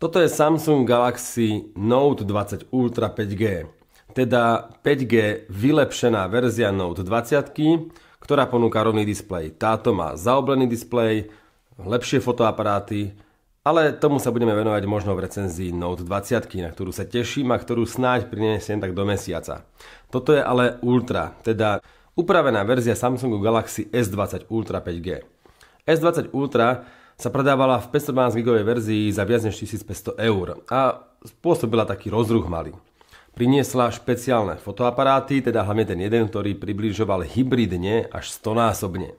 Toto je Samsung Galaxy Note 20 Ultra 5G, teda 5G vylepšená verzia Note 20, ktorá ponúka rovný displej. Táto má zaoblený displej, lepšie fotoaparáty, ale tomu sa budeme venovať možno v recenzii Note 20, na ktorú sa teším a ktorú snáď prinesiem tak do mesiaca. Toto je ale Ultra, teda upravená verzia Samsungu Galaxy S20 Ultra 5G. S20 Ultra sa predávala v 512 GB verzii za viac než 1500 eur a spôsobila taký rozruch malý. Priniesla špeciálne fotoaparáty, teda hlavne ten jeden, ktorý približoval hybridne až 100-násobne.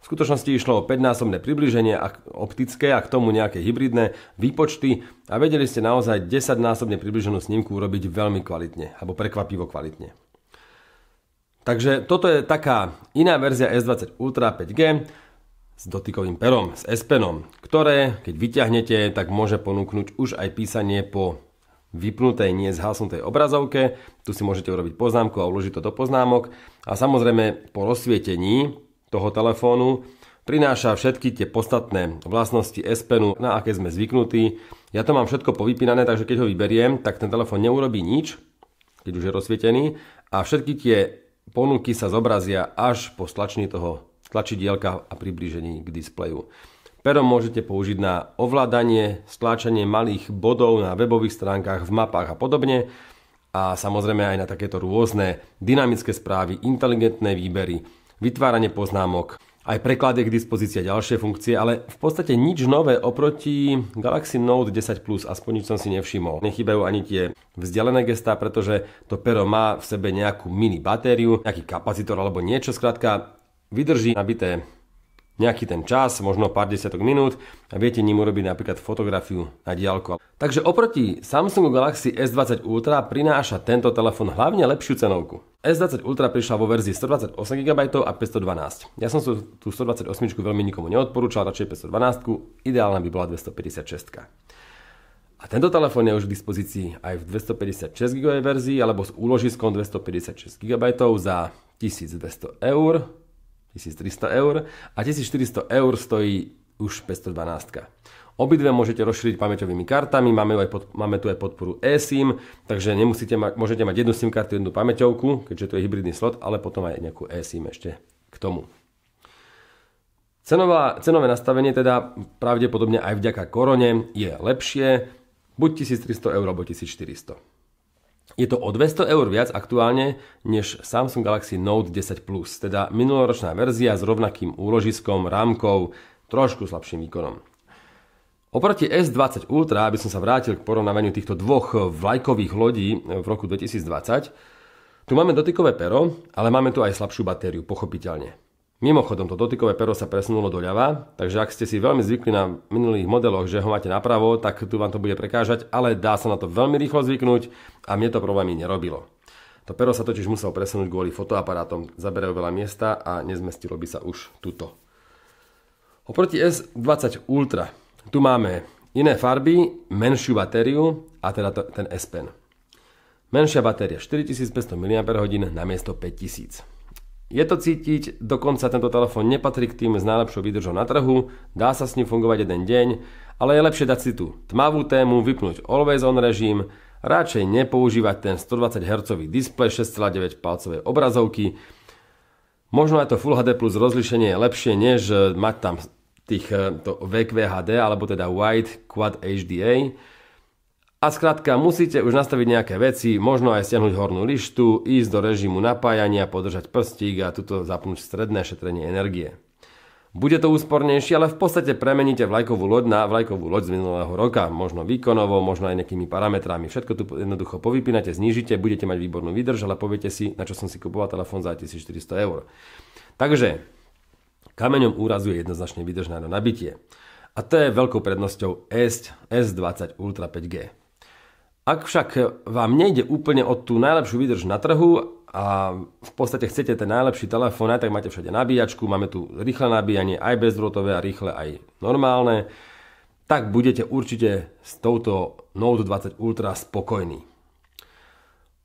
V skutočnosti išlo o 5-násobné približenie optické a k tomu nejaké hybridné výpočty a vedeli ste naozaj 10-násobne približenú snímku urobiť veľmi kvalitne, alebo prekvapivo kvalitne. Takže toto je taká iná verzia S20 Ultra 5G s dotykovým perom, s S-penom, ktoré, keď vyťahnete, tak môže ponúknuť už aj písanie po vypnutej, nie zhasnutej obrazovke. Tu si môžete urobiť poznámku a uložiť to do poznámok. A samozrejme po rozsvietení toho telefónu prináša všetky tie podstatné vlastnosti S-penu, na aké sme zvyknutí. Ja to mám všetko povypínané, takže keď ho vyberiem, tak ten telefón neurobí nič, keď už je rozsvietený a všetky tie ponuky sa zobrazia až po stlačení toho tlačidielka a priblížení k displeju. Pero môžete použiť na ovládanie, stláčanie malých bodov na webových stránkach, v mapách a podobne a samozrejme aj na takéto rôzne dynamické správy, inteligentné výbery, vytváranie poznámok, aj preklad je k dispozícii a ďalšie funkcie, ale v podstate nič nové oproti Galaxy Note 10 Plus, aspoň nič som si nevšimol. Nechýbajú ani tie vzdialené gestá, pretože to pero má v sebe nejakú mini batériu, nejaký kapacitor alebo niečo, skrátka vydrží nabité nejaký ten čas, možno pár desiatok minút a viete ním urobiť napríklad fotografiu na diálku. Takže oproti Samsungu Galaxy S20 Ultra prináša tento telefón hlavne lepšiu cenovku. S20 Ultra prišla vo verzii 128 GB a 512. Ja som tú 128 veľmi nikomu neodporúčal, radšej 512, ideálna by bola 256. A tento telefón je už k dispozícii aj v 256 GB verzii alebo s úložiskom 256 GB za 1200 eur 1300 eur a 1400 eur stojí už 512. Obidve môžete rozšíriť pamäťovými kartami, máme, aj pod, máme tu aj podporu eSIM, takže nemusíte ma, môžete mať jednu SIM kartu, jednu pamäťovku, keďže to je hybridný slot, ale potom aj nejakú eSIM ešte k tomu. Cenová, cenové nastavenie teda pravdepodobne aj vďaka korone je lepšie, buď 1300 eur alebo 1400. Je to o 200 eur viac aktuálne než Samsung Galaxy Note 10 Plus, teda minuloročná verzia s rovnakým úložiskom, rámkou, trošku slabším výkonom. Oproti S20 Ultra, aby som sa vrátil k porovnávaniu týchto dvoch vlajkových lodí v roku 2020, tu máme dotykové pero, ale máme tu aj slabšiu batériu, pochopiteľne. Mimochodom, to dotykové pero sa presunulo doľava, takže ak ste si veľmi zvykli na minulých modeloch, že ho máte napravo, tak tu vám to bude prekážať, ale dá sa na to veľmi rýchlo zvyknúť a mne to problémy nerobilo. To pero sa totiž musel presunúť kvôli fotoaparátom, zaberajú veľa miesta a nezmestilo by sa už tuto. Oproti S20 Ultra tu máme iné farby, menšiu batériu a teda ten S Pen. Menšia batéria 4500 mAh na miesto 5000 je to cítiť, dokonca tento telefón nepatrí k tým s najlepšou výdržou na trhu, dá sa s ním fungovať jeden deň, ale je lepšie dať si tú tmavú tému, vypnúť always on režim, radšej nepoužívať ten 120 Hz displej 6,9 palcovej obrazovky. Možno aj to Full HD plus rozlišenie je lepšie, než eh, mať tam tých, eh, to VQHD, alebo teda Wide Quad HDA. A skrátka, musíte už nastaviť nejaké veci, možno aj stiahnuť hornú lištu, ísť do režimu napájania, podržať prstík a tuto zapnúť stredné šetrenie energie. Bude to úspornejšie, ale v podstate premeníte vlajkovú loď na vlajkovú loď z minulého roka, možno výkonovo, možno aj nejakými parametrami. Všetko tu jednoducho povypínate, znížite, budete mať výbornú výdrž, ale poviete si, na čo som si kupoval telefón za 1400 eur. Takže, kameňom úrazu je jednoznačne výdrž na nabitie. A to je veľkou prednosťou S, S20 Ultra 5G. Ak však vám nejde úplne o tú najlepšiu výdrž na trhu a v podstate chcete ten najlepší telefón, tak máte všade nabíjačku, máme tu rýchle nabíjanie, aj bezdrôtové a rýchle aj normálne, tak budete určite s touto Note 20 Ultra spokojní.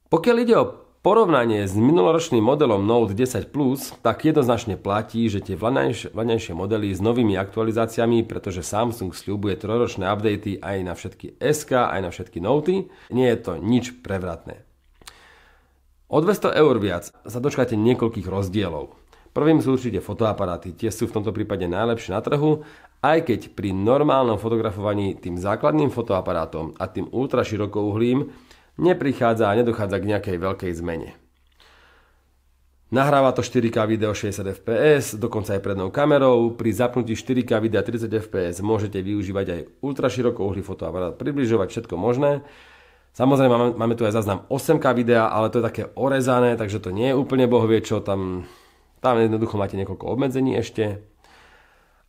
Pokiaľ ide o Porovnanie s minuloročným modelom Note 10 Plus tak jednoznačne platí, že tie vlanejšie modely s novými aktualizáciami, pretože Samsung sľubuje troročné updaty aj na všetky SK, aj na všetky Noty, nie je to nič prevratné. O 200 eur viac sa dočkáte niekoľkých rozdielov. Prvým sú určite fotoaparáty, tie sú v tomto prípade najlepšie na trhu, aj keď pri normálnom fotografovaní tým základným fotoaparátom a tým ultraširokouhlým neprichádza a nedochádza k nejakej veľkej zmene. Nahráva to 4K video 60 fps, dokonca aj prednou kamerou. Pri zapnutí 4K videa 30 fps môžete využívať aj ultraširokouhly fotoaparát, približovať všetko možné. Samozrejme máme tu aj záznam 8K videa, ale to je také orezané, takže to nie je úplne bohovie čo, tam, tam jednoducho máte niekoľko obmedzení ešte.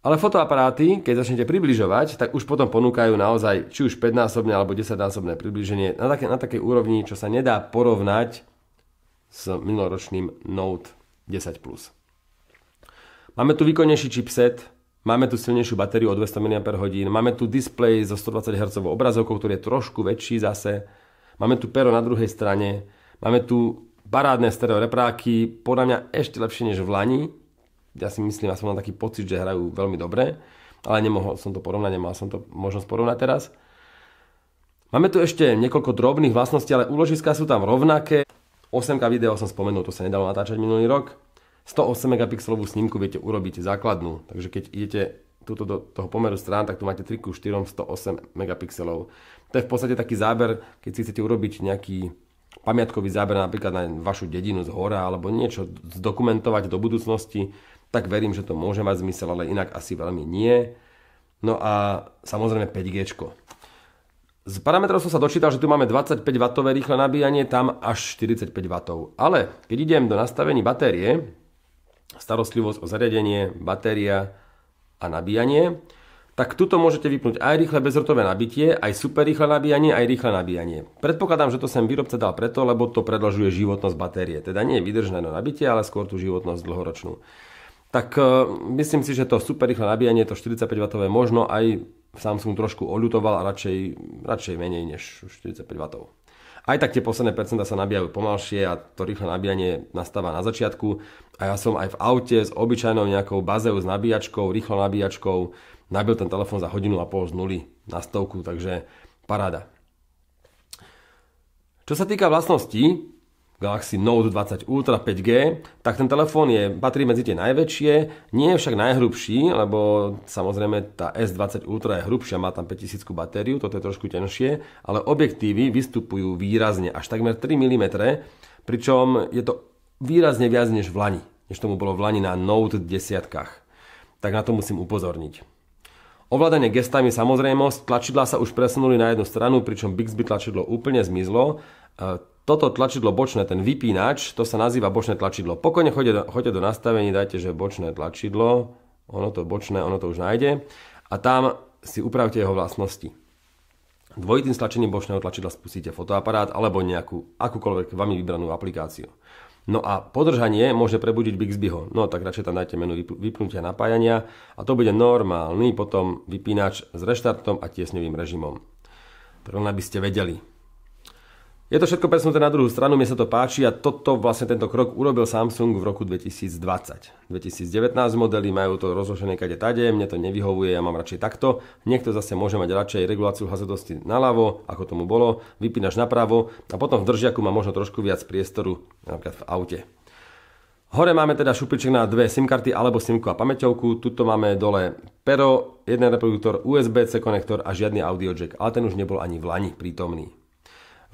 Ale fotoaparáty, keď začnete približovať, tak už potom ponúkajú naozaj či už 5-násobné alebo 10-násobné približenie na, také, na takej úrovni, čo sa nedá porovnať s minuloročným Note 10+. Máme tu výkonnejší chipset, Máme tu silnejšiu batériu o 200 mAh, máme tu displej so 120 Hz obrazovkou, ktorý je trošku väčší zase, máme tu pero na druhej strane, máme tu parádne stereo repráky, podľa mňa ešte lepšie než v Lani, ja si myslím, ja som mal taký pocit, že hrajú veľmi dobre, ale nemohol som to porovnať, nemal som to možnosť porovnať teraz. Máme tu ešte niekoľko drobných vlastností, ale úložiska sú tam rovnaké. 8K video som spomenul, to sa nedalo natáčať minulý rok. 108 megapixelovú snímku viete urobiť základnú, takže keď idete túto do toho pomeru strán, tak tu máte 3 4 108 megapixelov. To je v podstate taký záber, keď si chcete urobiť nejaký pamiatkový záber napríklad na vašu dedinu z hora alebo niečo zdokumentovať do budúcnosti, tak verím, že to môže mať zmysel, ale inak asi veľmi nie. No a samozrejme 5G. Z parametrov som sa dočítal, že tu máme 25W rýchle nabíjanie, tam až 45W. Ale keď idem do nastavení batérie, starostlivosť o zariadenie, batéria a nabíjanie, tak tuto môžete vypnúť aj rýchle bezrotové nabitie, aj super rýchle nabíjanie, aj rýchle nabíjanie. Predpokladám, že to sem výrobca dal preto, lebo to predlžuje životnosť batérie. Teda nie je vydržné na nabitie, ale skôr tú životnosť dlhoročnú tak e, myslím si, že to super rýchle nabíjanie, to 45W možno aj Samsung trošku oľutoval a radšej, radšej menej než 45W. Aj tak tie posledné percenta sa nabíjajú pomalšie a to rýchle nabíjanie nastáva na začiatku. A ja som aj v aute s obyčajnou nejakou bazeu s nabíjačkou, rýchlo nabíjačkou, nabil ten telefón za hodinu a pol z nuly na stovku, takže paráda. Čo sa týka vlastností, Galaxy Note 20 Ultra 5G, tak ten telefón je, patrí medzi tie najväčšie, nie je však najhrubší, lebo samozrejme tá S20 Ultra je hrubšia, má tam 5000 batériu, toto je trošku tenšie, ale objektívy vystupujú výrazne, až takmer 3 mm, pričom je to výrazne viac než v Lani, než tomu bolo v Lani na Note 10. Tak na to musím upozorniť. Ovládanie gestami samozrejmosť, tlačidlá sa už presunuli na jednu stranu, pričom Bixby tlačidlo úplne zmizlo. E, toto tlačidlo bočné, ten vypínač, to sa nazýva bočné tlačidlo. Pokojne choďte do, nastavení, dajte, že bočné tlačidlo, ono to bočné, ono to už nájde a tam si upravte jeho vlastnosti. Dvojitým stlačením bočného tlačidla spustíte fotoaparát alebo nejakú akúkoľvek vami vybranú aplikáciu. No a podržanie môže prebudiť Bixbyho. No tak radšej tam dajte menu vypnutia napájania a to bude normálny potom vypínač s reštartom a tiesňovým režimom. Prvná by ste vedeli. Je to všetko presunuté na druhú stranu, mne sa to páči a toto vlastne tento krok urobil Samsung v roku 2020. 2019 modely majú to rozložené kade tade, mne to nevyhovuje, ja mám radšej takto. Niekto zase môže mať radšej reguláciu hazardosti naľavo, ako tomu bolo, vypínaš napravo a potom v držiaku má možno trošku viac priestoru, napríklad v aute. Hore máme teda šupiček na dve SIM karty alebo SIMku a pamäťovku, tuto máme dole pero, jeden reproduktor, USB-C konektor a žiadny audio jack, ale ten už nebol ani v lani prítomný.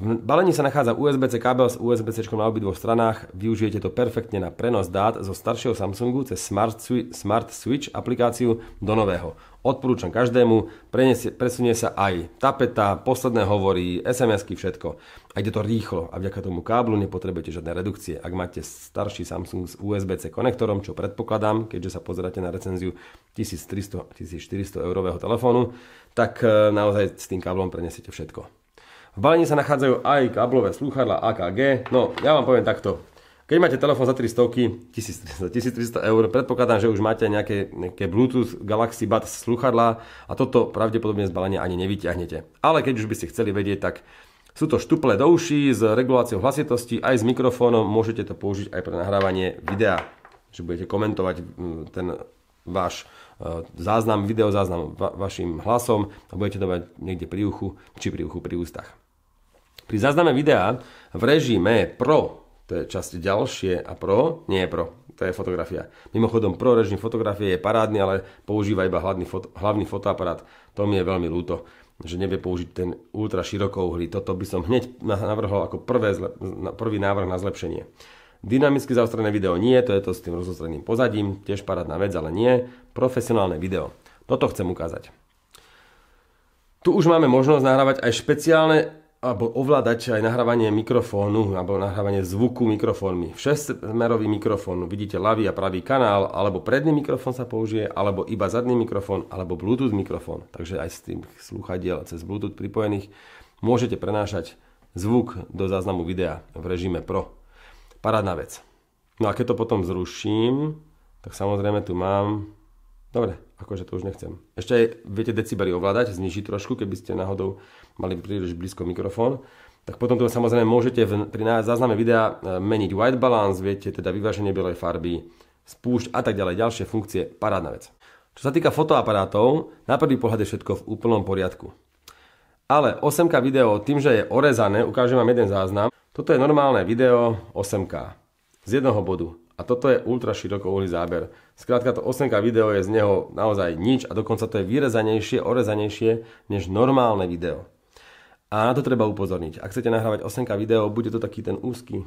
V balení sa nachádza USB-C kábel s USB-C na dvoch stranách. Využijete to perfektne na prenos dát zo staršieho Samsungu cez Smart, Smart Switch aplikáciu do nového. Odporúčam každému, prenesie, presunie sa aj tapeta, posledné hovory, SMS-ky, všetko. A ide to rýchlo a vďaka tomu káblu nepotrebujete žiadne redukcie. Ak máte starší Samsung s USB-C konektorom, čo predpokladám, keďže sa pozeráte na recenziu 1300-1400 eurového telefónu, tak e, naozaj s tým káblom prenesiete všetko. V balení sa nachádzajú aj káblové slúchadla AKG. No, ja vám poviem takto. Keď máte telefón za 300, 1300, 1300 eur, predpokladám, že už máte nejaké, nejaké Bluetooth Galaxy Buds slúchadla a toto pravdepodobne z balenia ani nevyťahnete. Ale keď už by ste chceli vedieť, tak sú to štuple do uší s reguláciou hlasitosti, aj s mikrofónom, môžete to použiť aj pre nahrávanie videa, že budete komentovať ten váš e, záznam, videozáznam va- vašim hlasom a budete to mať niekde pri uchu, či pri uchu, pri ústach. Pri zázname videa v režime Pro, to je časť ďalšie a Pro, nie je Pro, to je fotografia. Mimochodom, Pro režim fotografie je parádny, ale používa iba hlavný, hlavný fotoaparát. To mi je veľmi ľúto že nevie použiť ten ultra širokouhlý. Toto by som hneď navrhol ako prvé zle- prvý návrh na zlepšenie. Dynamicky zaostrené video nie, to je to s tým rozostreným pozadím, tiež parádna vec, ale nie. Profesionálne video. Toto chcem ukázať. Tu už máme možnosť nahrávať aj špeciálne alebo ovládať aj nahrávanie mikrofónu alebo nahrávanie zvuku mikrofónmi. Všesmerový mikrofón, vidíte ľavý a pravý kanál, alebo predný mikrofón sa použije, alebo iba zadný mikrofón, alebo Bluetooth mikrofón. Takže aj s tým sluchadiel cez Bluetooth pripojených môžete prenášať zvuk do záznamu videa v režime Pro. Parádna vec. No a keď to potom zruším, tak samozrejme tu mám... Dobre, akože to už nechcem. Ešte aj viete decibely ovládať, znižiť trošku, keby ste náhodou mali príliš blízko mikrofón, tak potom to samozrejme môžete v, pri zázname videa e, meniť white balance, viete, teda vyváženie bielej farby, spúšť a tak ďalej, ďalšie funkcie, parádna vec. Čo sa týka fotoaparátov, na prvý pohľad je všetko v úplnom poriadku. Ale 8K video tým, že je orezané, ukážem vám jeden záznam. Toto je normálne video 8K z jednoho bodu. A toto je ultra širokouhlý záber. Skrátka to 8K video je z neho naozaj nič a dokonca to je vyrezanejšie, orezanejšie než normálne video. A na to treba upozorniť. Ak chcete nahrávať 8K video, bude to taký ten úzky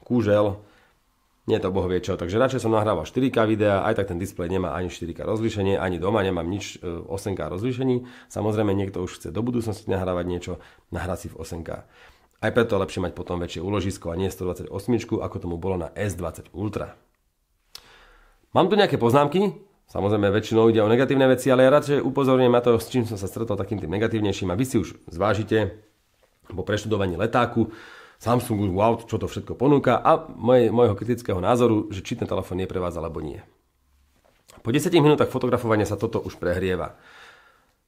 kúžel, nie to boh vie čo, takže radšej som nahrával 4K videa, aj tak ten displej nemá ani 4K rozlíšenie, ani doma nemám nič 8K e, rozlíšení. Samozrejme niekto už chce do budúcnosti nahrávať niečo, nahrá si v 8K. Aj preto lepšie mať potom väčšie úložisko a nie 128, ako tomu bolo na S20 Ultra. Mám tu nejaké poznámky, Samozrejme, väčšinou ide o negatívne veci, ale ja radšej upozorňujem na to, s čím som sa stretol takým tým negatívnejším a vy si už zvážite po preštudovaní letáku Samsung, wow, čo to všetko ponúka a moj, mojho kritického názoru, že či ten telefón je pre vás alebo nie. Po 10 minútach fotografovania sa toto už prehrieva.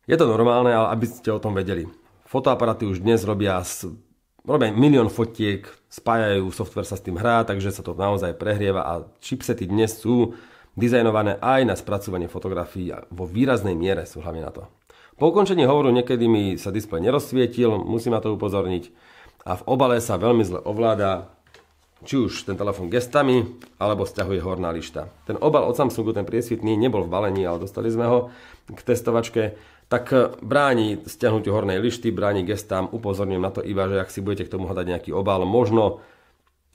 Je to normálne, ale aby ste o tom vedeli. Fotoaparáty už dnes robia, robia milión fotiek, spájajú, software sa s tým hrá, takže sa to naozaj prehrieva a čipsety dnes sú dizajnované aj na spracovanie fotografií a vo výraznej miere sú hlavne na to. Po ukončení hovoru niekedy mi sa displej nerozsvietil, musím na to upozorniť a v obale sa veľmi zle ovláda, či už ten telefon gestami, alebo stiahuje horná lišta. Ten obal od Samsungu, ten priesvitný, nebol v balení, ale dostali sme ho k testovačke, tak eh, bráni stiahnutiu hornej lišty, bráni gestám, upozorňujem na to iba, že ak si budete k tomu hľadať nejaký obal, možno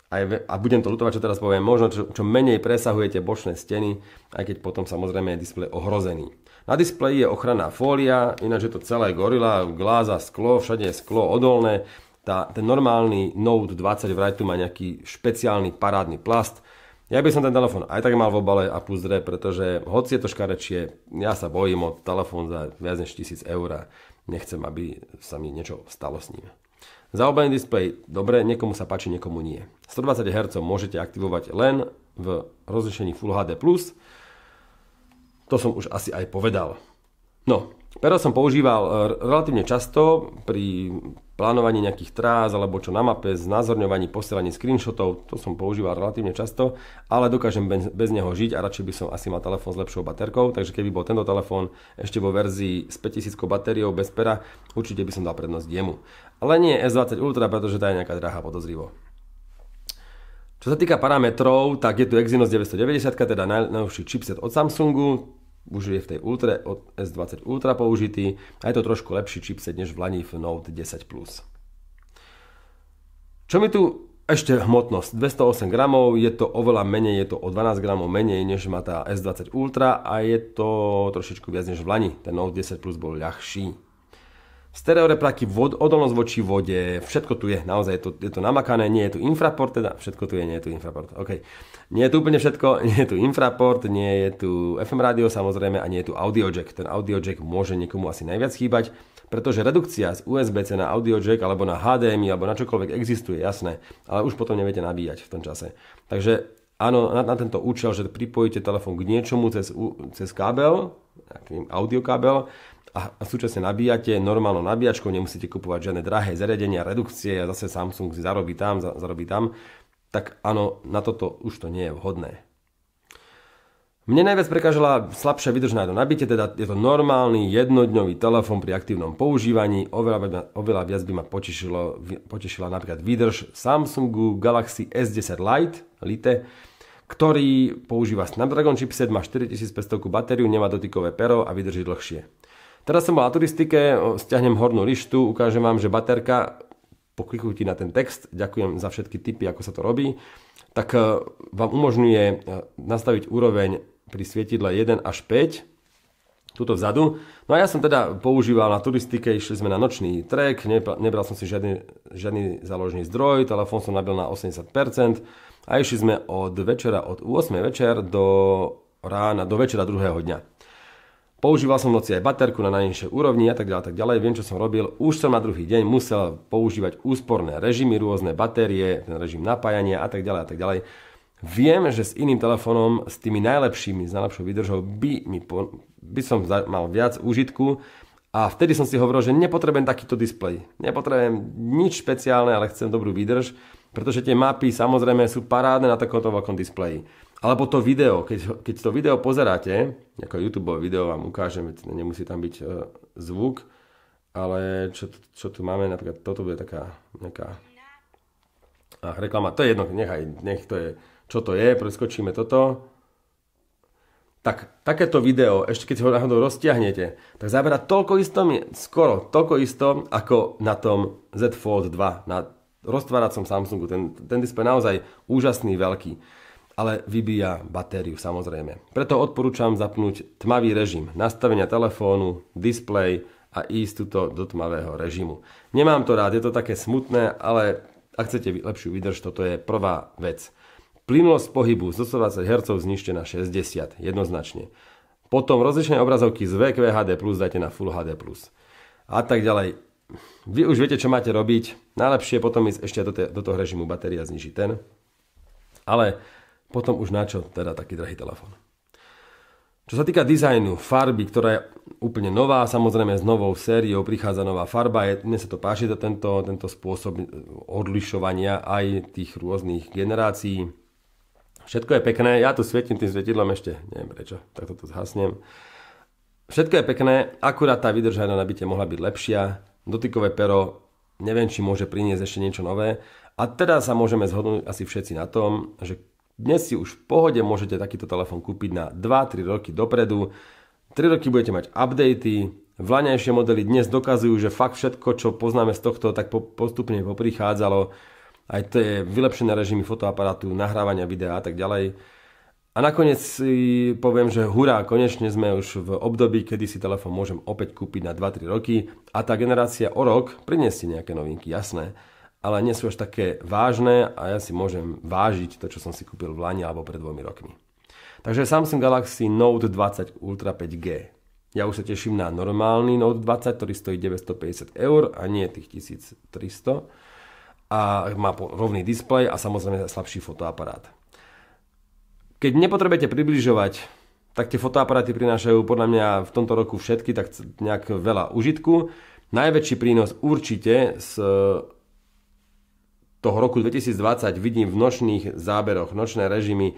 aj, a budem to ľutovať, čo teraz poviem, možno čo, čo menej presahujete bočné steny, aj keď potom samozrejme je displej ohrozený. Na displeji je ochranná fólia, ináč je to celé gorila, gláza, sklo, všade je sklo odolné. Tá, ten normálny Note 20 vraj tu má nejaký špeciálny parádny plast. Ja by som ten telefón aj tak mal v obale a plus dre, pretože hoci je to škarečie, ja sa bojím o telefón za viac než 1000 eur. Nechcem, aby sa mi niečo stalo s ním. Zaobený displej, dobre, niekomu sa páči, niekomu nie. 120 Hz môžete aktivovať len v rozlišení Full HD+. To som už asi aj povedal. No, pero som používal eh, relatívne často pri plánovaní nejakých trás alebo čo na mape, znázorňovaní, posielaní screenshotov, to som používal relatívne často, ale dokážem bez, bez neho žiť a radšej by som asi mal telefón s lepšou baterkou, takže keby bol tento telefón ešte vo verzii s 5000 batériou bez pera, určite by som dal prednosť jemu ale nie S20 Ultra, pretože tá je nejaká drahá podozrivo. Čo sa týka parametrov, tak je tu Exynos 990, teda najnovší chipset od Samsungu, už je v tej Ultra, od S20 Ultra použitý a je to trošku lepší chipset než v Lani v Note 10 Plus. Čo mi tu ešte hmotnosť, 208 gramov, je to oveľa menej, je to o 12 gramov menej, než má tá S20 Ultra a je to trošičku viac než v Lani. Ten Note 10 Plus bol ľahší stereorepráky, vod, odolnosť voči vode, všetko tu je, naozaj je to, je to namakané, nie je tu infraport, teda všetko tu je, nie je tu infraport, OK. Nie je tu úplne všetko, nie je tu infraport, nie je tu FM rádio samozrejme a nie je tu jack. Ten jack môže niekomu asi najviac chýbať, pretože redukcia z USB-C na jack alebo na HDMI alebo na čokoľvek existuje, jasné, ale už potom neviete nabíjať v tom čase. Takže áno, na, na tento účel, že pripojíte telefón k niečomu cez, cez kábel, audiokábel, a súčasne nabíjate normálnou nabíjačkou, nemusíte kupovať žiadne drahé zariadenia, redukcie a zase Samsung si zarobí tam, zarobí tam, tak áno, na toto už to nie je vhodné. Mne najviac prekážala slabšia vydržná do nabitie, teda je to normálny jednodňový telefón pri aktívnom používaní. Oveľa, oveľa viac by ma potešilo, potešila napríklad výdrž Samsungu Galaxy S10 Lite, Lite ktorý používa Snapdragon chipset, má 4500 batériu, nemá dotykové pero a vydrží dlhšie. Teraz som bol na turistike, stiahnem hornú lištu, ukážem vám, že baterka po kliknutí na ten text, ďakujem za všetky tipy, ako sa to robí, tak e, vám umožňuje e, nastaviť úroveň pri svietidle 1 až 5, tuto vzadu. No a ja som teda používal na turistike, išli sme na nočný trek, nebral som si žiadny, žiadny záložný zdroj, telefón som nabil na 80% a išli sme od večera, od 8 večer do rána, do večera druhého dňa. Používal som noci aj baterku na najnižšej úrovni a tak ďalej, tak ďalej. Viem, čo som robil. Už som na druhý deň musel používať úsporné režimy, rôzne batérie, ten režim napájania a tak ďalej a tak ďalej. Viem, že s iným telefónom, s tými najlepšími, s najlepšou vydržou by, mi po, by som mal viac užitku a vtedy som si hovoril, že nepotrebujem takýto displej. Nepotrebujem nič špeciálne, ale chcem dobrú výdrž, pretože tie mapy samozrejme sú parádne na takomto veľkom displeji. Alebo to video, keď, keď to video pozeráte, ako YouTube video vám ukážem, nemusí tam byť uh, zvuk, ale čo, čo tu máme, napríklad toto bude taká nejaká ach, reklama, to je jedno, nechaj, nech to je, čo to je, preskočíme toto. Tak takéto video, ešte keď ho náhodou roztiahnete, tak zabera toľko isto, skoro toľko isto, ako na tom Z Fold 2, na roztváracom Samsungu. Ten, ten displej naozaj úžasný, veľký ale vybíja batériu samozrejme. Preto odporúčam zapnúť tmavý režim nastavenia telefónu, displej a ísť tuto do tmavého režimu. Nemám to rád, je to také smutné, ale ak chcete lepšiu výdrž, toto je prvá vec. Plynulosť pohybu z 120 Hz znižte na 60, jednoznačne. Potom rozlišné obrazovky z VQHD+, dajte na Full HD+. A tak ďalej. Vy už viete, čo máte robiť. Najlepšie je potom ísť ešte do, te, do toho režimu batéria zniží ten. Ale potom už na čo teda taký drahý telefón. Čo sa týka dizajnu, farby, ktorá je úplne nová, samozrejme s novou sériou prichádza nová farba, je, mne sa to páči, to tento, tento spôsob e, odlišovania aj tých rôznych generácií. Všetko je pekné, ja tu svietím tým svetidlom ešte, neviem prečo, tak toto zhasnem. Všetko je pekné, akurát tá na nabite mohla byť lepšia, dotykové pero, neviem, či môže priniesť ešte niečo nové. A teda sa môžeme zhodnúť asi všetci na tom, že dnes si už v pohode môžete takýto telefón kúpiť na 2-3 roky dopredu. 3 roky budete mať updaty, vlaňajšie modely dnes dokazujú, že fakt všetko, čo poznáme z tohto, tak postupne poprichádzalo. Aj to je vylepšené režimy fotoaparátu, nahrávania videa a tak ďalej. A nakoniec si poviem, že hurá, konečne sme už v období, kedy si telefón môžem opäť kúpiť na 2-3 roky a tá generácia o rok priniesie nejaké novinky, jasné ale nie sú až také vážne a ja si môžem vážiť to, čo som si kúpil v Lani alebo pred dvomi rokmi. Takže Samsung Galaxy Note 20 Ultra 5G. Ja už sa teším na normálny Note 20, ktorý stojí 950 eur a nie tých 1300 a má rovný displej a samozrejme slabší fotoaparát. Keď nepotrebujete približovať tak tie fotoaparáty prinášajú podľa mňa v tomto roku všetky tak nejak veľa užitku. Najväčší prínos určite z toho roku 2020 vidím v nočných záberoch, nočné režimy.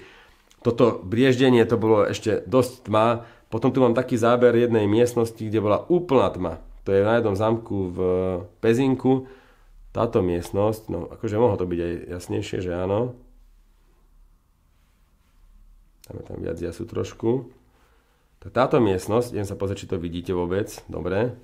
Toto brieždenie to bolo ešte dosť tma. Potom tu mám taký záber jednej miestnosti, kde bola úplná tma. To je na jednom zámku v Pezinku. Táto miestnosť, no akože mohlo to byť aj jasnejšie, že áno. Dáme tam viac jasu trošku. Tak táto miestnosť, idem sa pozrieť, či to vidíte vôbec, dobre.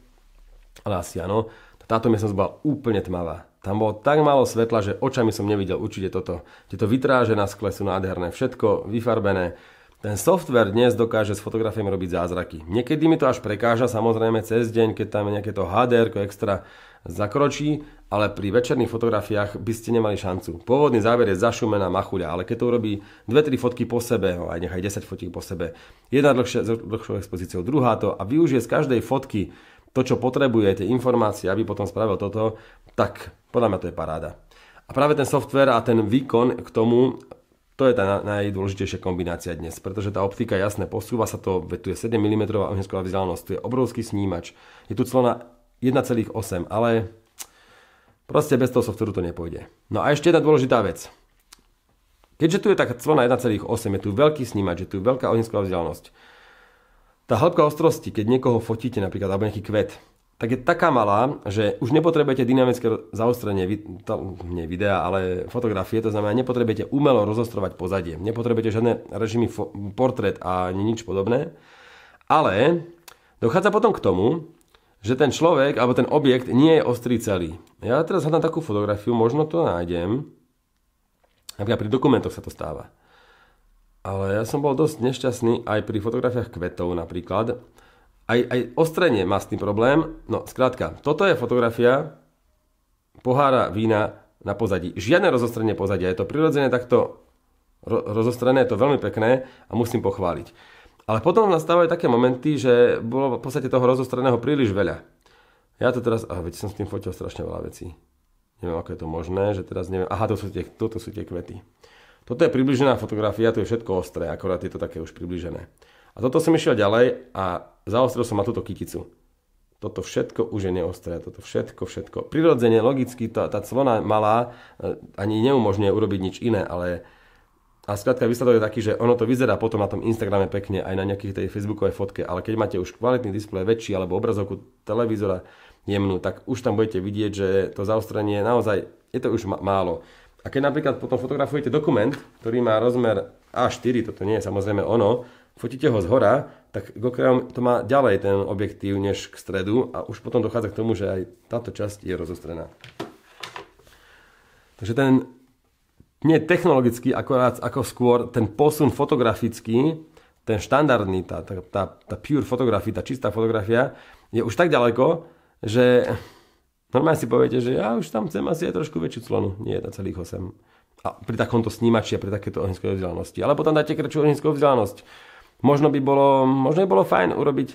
Ale asi áno. Táto miestnosť bola úplne tmavá tam bolo tak málo svetla, že očami som nevidel určite toto. Tieto vytráže na skle sú nádherné, všetko vyfarbené. Ten software dnes dokáže s fotografiami robiť zázraky. Niekedy mi to až prekáža, samozrejme cez deň, keď tam je nejaké to HDR extra zakročí, ale pri večerných fotografiách by ste nemali šancu. Pôvodný záver je zašumená machuľa, ale keď to urobí 2-3 fotky po sebe, no aj nechaj 10 fotiek po sebe, jedna dlhšia, dlhšou expozíciou, druhá to a využije z každej fotky to, čo potrebuje, tie informácie, aby potom spravil toto, tak podľa mňa to je paráda. A práve ten software a ten výkon k tomu, to je tá najdôležitejšia kombinácia dnes, pretože tá optika jasne posúva sa to, tu je 7 mm ohňovská vzdialenosť, tu je obrovský snímač, je tu clona 1,8, ale proste bez toho softveru to nepôjde. No a ešte jedna dôležitá vec. Keďže tu je taká clona 1,8, je tu veľký snímač, je tu veľká ohňovská vzdialenosť, tá hĺbka ostrosti, keď niekoho fotíte napríklad, alebo nejaký kvet, tak je taká malá, že už nepotrebujete dynamické zaostrenie to, nie videa, ale fotografie, to znamená, nepotrebujete umelo rozostrovať pozadie, nepotrebujete žiadne režimy fo- portrét a nič podobné, ale dochádza potom k tomu, že ten človek alebo ten objekt nie je ostrý celý. Ja teraz hľadám takú fotografiu, možno to nájdem. Napríklad pri dokumentoch sa to stáva. Ale ja som bol dosť nešťastný aj pri fotografiách kvetov napríklad. Aj, aj ostrenie má s tým problém. No, skrátka, toto je fotografia pohára vína na pozadí. Žiadne rozostrenie pozadia, je to prirodzené takto ro- rozostrené, je to veľmi pekné a musím pochváliť. Ale potom nastávajú také momenty, že bolo v podstate toho rozostreného príliš veľa. Ja to teraz, Aha, veď som s tým fotil strašne veľa vecí. Neviem, ako je to možné, že teraz neviem, aha, to sú tie, toto sú tie kvety. Toto je približená fotografia, to je všetko ostré, akorát je to také už približené. A toto som išiel ďalej a zaostril som na túto kyticu. Toto všetko už je neostré, toto všetko, všetko. Prirodzene, logicky, tá, tá clona malá e, ani neumožňuje urobiť nič iné, ale a skrátka výsledok je taký, že ono to vyzerá potom na tom Instagrame pekne aj na nejakých tej Facebookovej fotke, ale keď máte už kvalitný displej väčší alebo obrazovku televízora jemnú, tak už tam budete vidieť, že to zaostrenie naozaj je to už málo. A keď napríklad potom fotografujete dokument, ktorý má rozmer A4, toto nie je samozrejme ono, fotíte ho z hora, tak okrajom to má ďalej ten objektív než k stredu a už potom dochádza k tomu, že aj táto časť je rozostrená. Takže ten nie technologický, akorát ako skôr ten posun fotografický, ten štandardný, tá, tá, tá, tá pure fotografia, tá čistá fotografia, je už tak ďaleko, že Normálne si poviete, že ja už tam chcem asi aj trošku väčšiu clonu. Nie 1,8. A pri takomto snímači a pri takéto ohnízkovej vzdialenosti. Alebo tam dáte kratšiu ohnízkovú vzdialenosť. Možno by bolo, možno by bolo fajn urobiť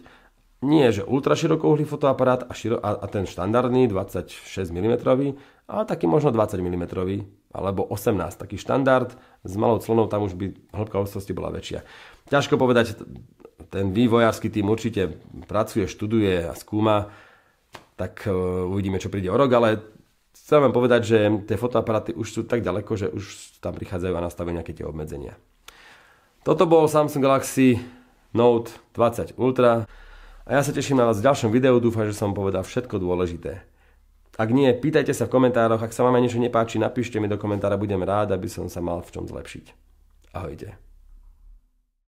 nie, že ultra širokouhlý fotoaparát a, širo, a, a ten štandardný 26 mm, ale taký možno 20 mm alebo 18, taký štandard. S malou clonou tam už by hĺbka ostrosti bola väčšia. Ťažko povedať, ten vývojársky tým určite pracuje, študuje a skúma tak e, uvidíme, čo príde o rok, ale chcem vám povedať, že tie fotoaparáty už sú tak ďaleko, že už tam prichádzajú a nastavujú nejaké tie obmedzenia. Toto bol Samsung Galaxy Note 20 Ultra a ja sa teším na vás v ďalšom videu, dúfam, že som povedal všetko dôležité. Ak nie, pýtajte sa v komentároch, ak sa vám niečo nepáči, napíšte mi do komentára, budem rád, aby som sa mal v čom zlepšiť. Ahojte.